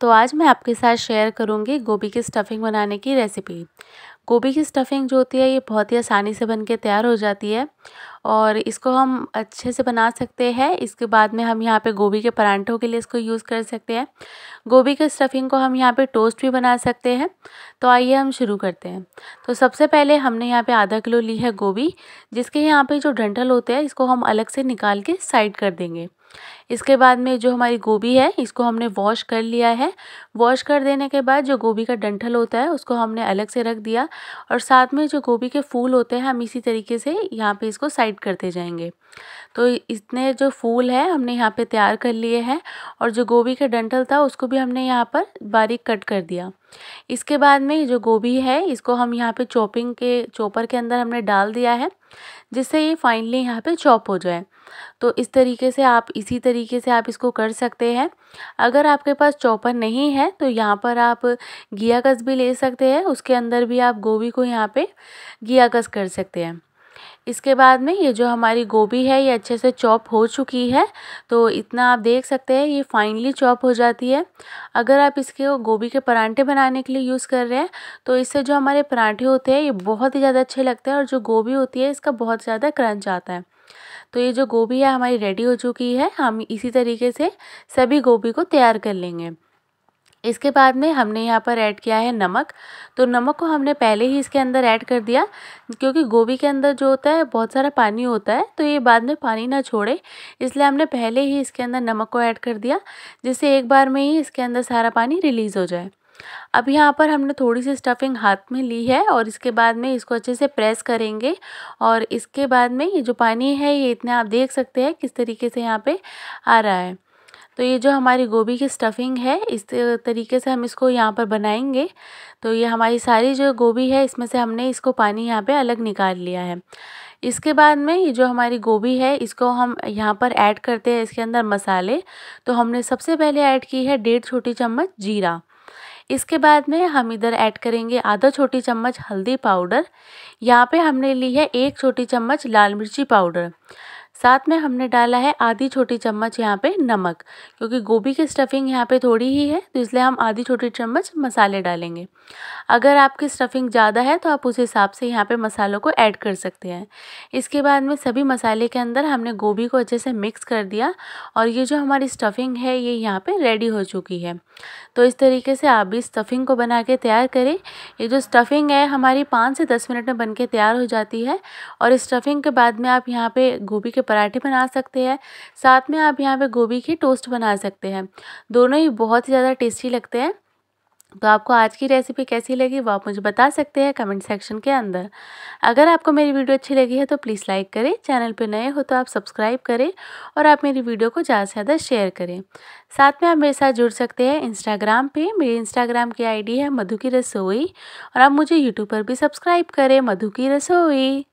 तो आज मैं आपके साथ शेयर करूँगी गोभी की स्टफिंग बनाने की रेसिपी गोभी की स्टफिंग जो होती है ये बहुत ही आसानी से बन के तैयार हो जाती है और इसको हम अच्छे से बना सकते हैं इसके बाद में हम यहाँ पे गोभी के परांठों के लिए इसको यूज़ कर सकते हैं गोभी के स्टफिंग को हम यहाँ पे टोस्ट भी बना सकते हैं तो आइए हम शुरू करते हैं तो सबसे पहले हमने यहाँ पे आधा किलो ली है गोभी जिसके यहाँ पे जो डंठल होते हैं इसको हम अलग से निकाल के साइड कर देंगे इसके बाद में जो हमारी गोभी है इसको हमने वॉश कर लिया है वॉश कर देने के बाद जो गोभी का डंठल होता है उसको हमने अलग से रख दिया और साथ में जो गोभी के फूल होते हैं हम इसी तरीके से यहाँ पे इसको साइड करते जाएंगे तो इतने जो फूल है हमने यहाँ पे तैयार कर लिए हैं और जो गोभी का डंठल था उसको भी हमने यहाँ पर बारीक कट कर दिया इसके बाद में जो गोभी है इसको हम यहाँ पे चॉपिंग के चॉपर के अंदर हमने डाल दिया है जिससे ये फाइनली यहाँ पे चॉप हो जाए तो इस तरीके से आप इसी तरीके से आप इसको कर सकते हैं अगर आपके पास चॉपर नहीं है तो यहाँ पर आप घिया भी ले सकते हैं उसके अंदर भी आप गोभी को यहाँ पे गिया कर सकते हैं इसके बाद में ये जो हमारी गोभी है ये अच्छे से चॉप हो चुकी है तो इतना आप देख सकते हैं ये फाइनली चॉप हो जाती है अगर आप इसके गोभी के परांठे बनाने के लिए यूज़ कर रहे हैं तो इससे जो हमारे परांठे होते हैं ये बहुत ही ज़्यादा अच्छे लगते हैं और जो गोभी होती है इसका बहुत ज़्यादा क्रंच आता है तो ये जो गोभी है हमारी रेडी हो चुकी है हम इसी तरीके से सभी गोभी को तैयार कर लेंगे इसके बाद में हमने यहाँ पर ऐड किया है नमक तो नमक को हमने पहले ही इसके अंदर ऐड कर दिया क्योंकि गोभी के अंदर जो होता है बहुत सारा पानी होता है तो ये बाद में पानी ना छोड़े इसलिए हमने पहले ही इसके अंदर नमक को ऐड कर दिया जिससे एक बार में ही इसके अंदर सारा पानी रिलीज़ हो जाए अब यहाँ पर हमने थोड़ी सी स्टफिंग हाथ में ली है और इसके बाद में इसको अच्छे से प्रेस करेंगे और इसके बाद में ये जो पानी है ये इतना आप देख सकते हैं किस तरीके से यहाँ पे आ रहा है तो ये जो हमारी गोभी की स्टफिंग है इस तरीके से हम इसको यहाँ पर बनाएंगे तो ये हमारी सारी जो गोभी है इसमें से हमने इसको पानी यहाँ पे अलग निकाल लिया है इसके बाद में ये जो हमारी गोभी है इसको हम यहाँ पर ऐड करते हैं इसके अंदर मसाले तो हमने सबसे पहले ऐड की है डेढ़ छोटी चम्मच जीरा इसके बाद में हम इधर ऐड करेंगे आधा छोटी चम्मच हल्दी पाउडर यहाँ पे हमने ली है एक छोटी चम्मच लाल मिर्ची पाउडर साथ में हमने डाला है आधी छोटी चम्मच यहाँ पे नमक क्योंकि गोभी की स्टफिंग यहाँ पे थोड़ी ही है तो इसलिए हम आधी छोटी चम्मच मसाले डालेंगे अगर आपकी स्टफिंग ज़्यादा है तो आप उस हिसाब से यहाँ पे मसालों को ऐड कर सकते हैं इसके बाद में सभी मसाले के अंदर हमने गोभी को अच्छे से मिक्स कर दिया और ये जो हमारी स्टफिंग है ये यहाँ पर रेडी हो चुकी है तो इस तरीके से आप भी स्टफिंग को बना के तैयार करें ये जो स्टफिंग है हमारी पाँच से दस मिनट में बन के तैयार हो जाती है और स्टफिंग के बाद में आप यहाँ पर गोभी के पराठे बना सकते हैं साथ में आप यहाँ पे गोभी की टोस्ट बना सकते हैं दोनों ही बहुत ही ज़्यादा टेस्टी लगते हैं तो आपको आज की रेसिपी कैसी लगी वो आप मुझे बता सकते हैं कमेंट सेक्शन के अंदर अगर आपको मेरी वीडियो अच्छी लगी है तो प्लीज़ लाइक करें चैनल पर नए हो तो आप सब्सक्राइब करें और आप मेरी वीडियो को ज़्यादा से ज़्यादा शेयर करें साथ में आप मेरे साथ जुड़ सकते हैं इंस्टाग्राम पे मेरी इंस्टाग्राम की आईडी है मधु की रसोई और आप मुझे यूट्यूब पर भी सब्सक्राइब करें मधु की रसोई